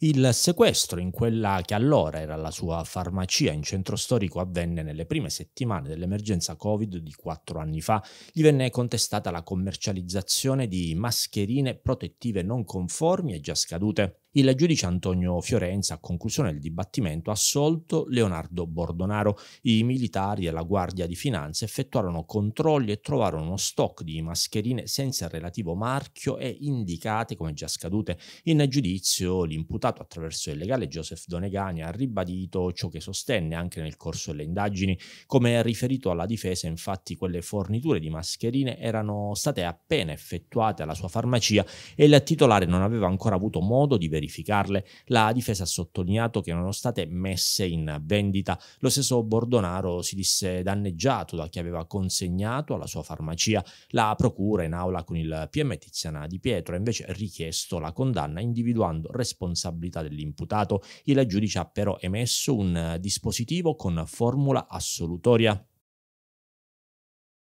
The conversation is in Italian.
Il sequestro in quella che allora era la sua farmacia in centro storico avvenne nelle prime settimane dell'emergenza Covid di quattro anni fa. Gli venne contestata la commercializzazione di mascherine protettive non conformi e già scadute. Il giudice Antonio Fiorenza, a conclusione del dibattimento, ha assolto Leonardo Bordonaro. I militari e la Guardia di Finanza effettuarono controlli e trovarono uno stock di mascherine senza il relativo marchio e indicate come già scadute. In giudizio, l'imputato attraverso il legale Joseph Donegani ha ribadito ciò che sostenne anche nel corso delle indagini. Come riferito alla difesa, infatti, quelle forniture di mascherine erano state appena effettuate alla sua farmacia e il titolare non aveva ancora avuto modo di verificare verificarle. La difesa ha sottolineato che non erano state messe in vendita. Lo stesso Bordonaro si disse danneggiato da chi aveva consegnato alla sua farmacia. La procura in aula con il PM Tiziana Di Pietro ha invece richiesto la condanna individuando responsabilità dell'imputato. Il giudice ha però emesso un dispositivo con formula assolutoria.